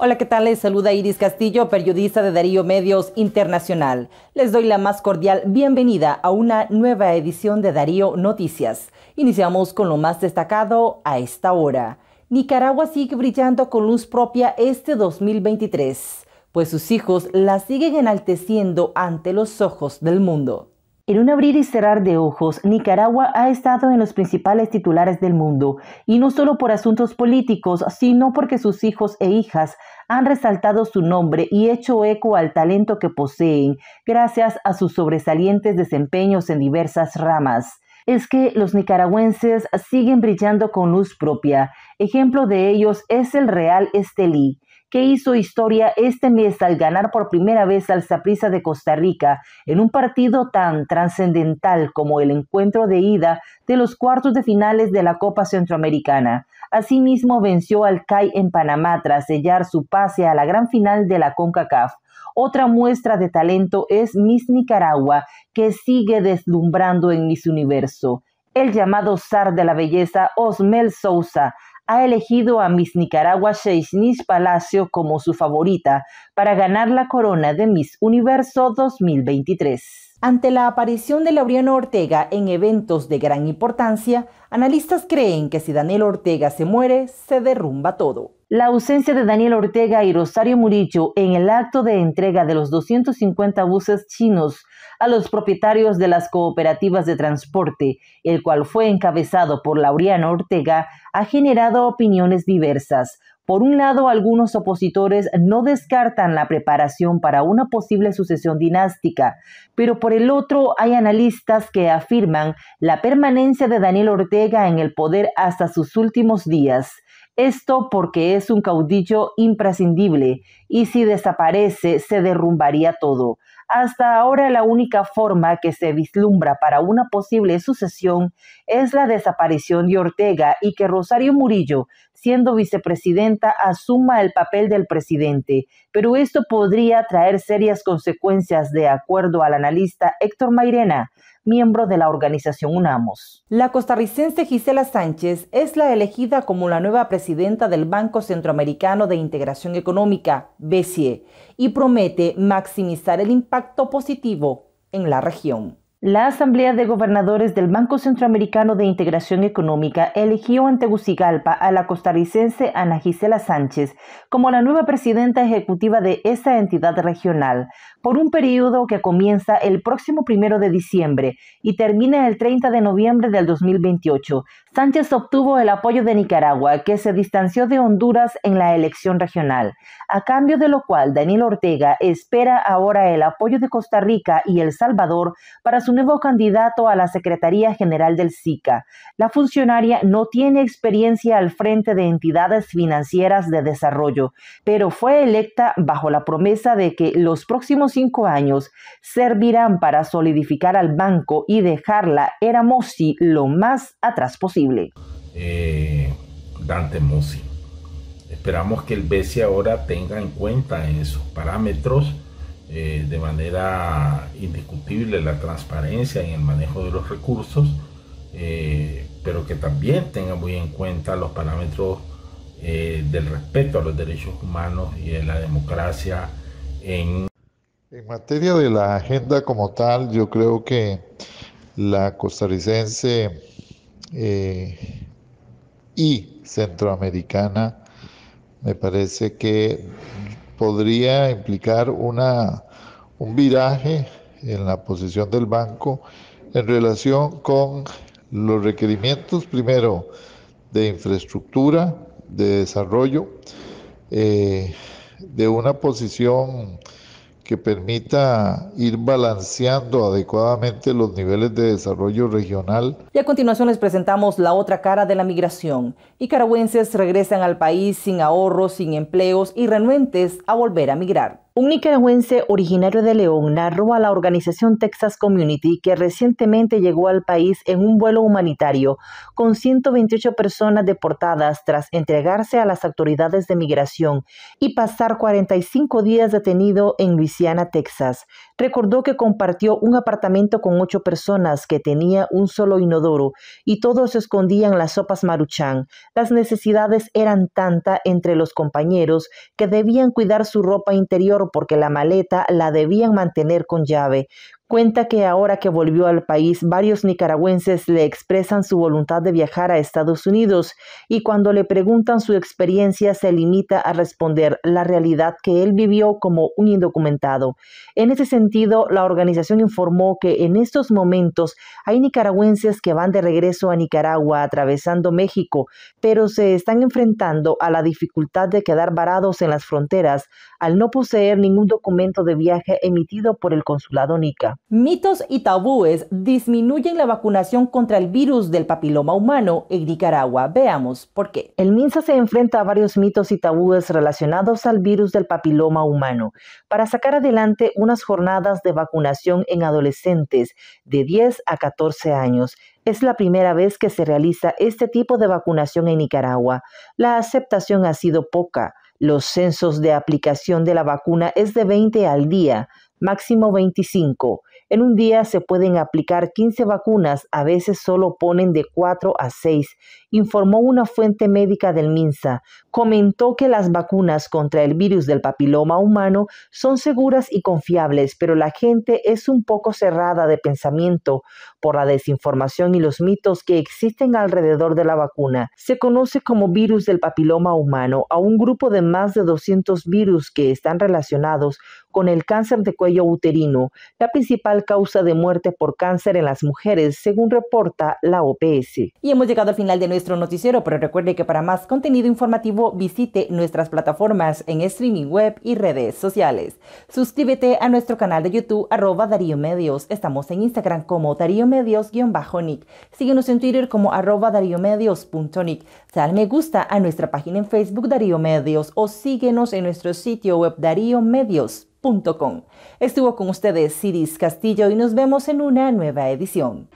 Hola, ¿qué tal? Les saluda Iris Castillo, periodista de Darío Medios Internacional. Les doy la más cordial bienvenida a una nueva edición de Darío Noticias. Iniciamos con lo más destacado a esta hora. Nicaragua sigue brillando con luz propia este 2023, pues sus hijos la siguen enalteciendo ante los ojos del mundo. En un abrir y cerrar de ojos, Nicaragua ha estado en los principales titulares del mundo, y no solo por asuntos políticos, sino porque sus hijos e hijas han resaltado su nombre y hecho eco al talento que poseen, gracias a sus sobresalientes desempeños en diversas ramas es que los nicaragüenses siguen brillando con luz propia. Ejemplo de ellos es el Real Estelí, que hizo historia este mes al ganar por primera vez al Saprissa de Costa Rica en un partido tan trascendental como el encuentro de ida de los cuartos de finales de la Copa Centroamericana. Asimismo, venció al CAI en Panamá tras sellar su pase a la gran final de la CONCACAF. Otra muestra de talento es Miss Nicaragua, que sigue deslumbrando en Miss Universo. El llamado zar de la belleza, Osmel Sousa, ha elegido a Miss Nicaragua Miss Palacio como su favorita para ganar la corona de Miss Universo 2023. Ante la aparición de Laureano Ortega en eventos de gran importancia, analistas creen que si Daniel Ortega se muere, se derrumba todo. La ausencia de Daniel Ortega y Rosario Murillo en el acto de entrega de los 250 buses chinos a los propietarios de las cooperativas de transporte, el cual fue encabezado por Lauriano Ortega, ha generado opiniones diversas. Por un lado, algunos opositores no descartan la preparación para una posible sucesión dinástica, pero por el otro hay analistas que afirman la permanencia de Daniel Ortega en el poder hasta sus últimos días. Esto porque es un caudillo imprescindible y si desaparece se derrumbaría todo. Hasta ahora la única forma que se vislumbra para una posible sucesión es la desaparición de Ortega y que Rosario Murillo siendo vicepresidenta, asuma el papel del presidente, pero esto podría traer serias consecuencias, de acuerdo al analista Héctor Mairena, miembro de la organización UNAMOS. La costarricense Gisela Sánchez es la elegida como la nueva presidenta del Banco Centroamericano de Integración Económica, BCE, y promete maximizar el impacto positivo en la región. La Asamblea de Gobernadores del Banco Centroamericano de Integración Económica eligió en Tegucigalpa a la costarricense Ana Gisela Sánchez como la nueva presidenta ejecutiva de esa entidad regional, por un periodo que comienza el próximo primero de diciembre y termina el 30 de noviembre del 2028. Sánchez obtuvo el apoyo de Nicaragua, que se distanció de Honduras en la elección regional, a cambio de lo cual Daniel Ortega espera ahora el apoyo de Costa Rica y El Salvador para su nuevo candidato a la Secretaría General del SICA. La funcionaria no tiene experiencia al frente de entidades financieras de desarrollo, pero fue electa bajo la promesa de que los próximos cinco años servirán para solidificar al banco y dejarla la era lo más atrás posible. Eh, Dante Mossi. Esperamos que el BCE ahora tenga en cuenta en sus parámetros eh, de manera indiscutible la transparencia en el manejo de los recursos, eh, pero que también tenga muy en cuenta los parámetros del respeto a los derechos humanos y de la democracia en en materia de la agenda como tal, yo creo que la costarricense eh, y centroamericana me parece que podría implicar una, un viraje en la posición del banco en relación con los requerimientos primero de infraestructura, de desarrollo, eh, de una posición que permita ir balanceando adecuadamente los niveles de desarrollo regional. Y a continuación les presentamos la otra cara de la migración. Nicaragüenses regresan al país sin ahorros, sin empleos y renuentes a volver a migrar. Un nicaragüense originario de León narró a la organización Texas Community que recientemente llegó al país en un vuelo humanitario con 128 personas deportadas tras entregarse a las autoridades de migración y pasar 45 días detenido en Luisiana, Texas. Recordó que compartió un apartamento con ocho personas que tenía un solo inodoro y todos escondían las sopas maruchán. Las necesidades eran tanta entre los compañeros que debían cuidar su ropa interior porque la maleta la debían mantener con llave, Cuenta que ahora que volvió al país, varios nicaragüenses le expresan su voluntad de viajar a Estados Unidos y cuando le preguntan su experiencia se limita a responder la realidad que él vivió como un indocumentado. En ese sentido, la organización informó que en estos momentos hay nicaragüenses que van de regreso a Nicaragua atravesando México, pero se están enfrentando a la dificultad de quedar varados en las fronteras al no poseer ningún documento de viaje emitido por el consulado Nica. Mitos y tabúes disminuyen la vacunación contra el virus del papiloma humano en Nicaragua. Veamos por qué. El MINSA se enfrenta a varios mitos y tabúes relacionados al virus del papiloma humano para sacar adelante unas jornadas de vacunación en adolescentes de 10 a 14 años es la primera vez que se realiza este tipo de vacunación en Nicaragua. La aceptación ha sido poca. Los censos de aplicación de la vacuna es de 20 al día, máximo 25. En un día se pueden aplicar 15 vacunas, a veces solo ponen de 4 a 6, informó una fuente médica del MINSA. Comentó que las vacunas contra el virus del papiloma humano son seguras y confiables, pero la gente es un poco cerrada de pensamiento por la desinformación y los mitos que existen alrededor de la vacuna. Se conoce como virus del papiloma humano a un grupo de más de 200 virus que están relacionados con el cáncer de cuello uterino, la principal causa de muerte por cáncer en las mujeres, según reporta la OPS. Y hemos llegado al final de nuestro noticiero, pero recuerde que para más contenido informativo visite nuestras plataformas en streaming web y redes sociales. Suscríbete a nuestro canal de YouTube arroba Darío Medios. Estamos en Instagram como Darío Medios-Nick. Síguenos en Twitter como arroba Nick. Dale me gusta a nuestra página en Facebook Darío Medios o síguenos en nuestro sitio web Darío Medios. Estuvo con ustedes Ciris Castillo y nos vemos en una nueva edición.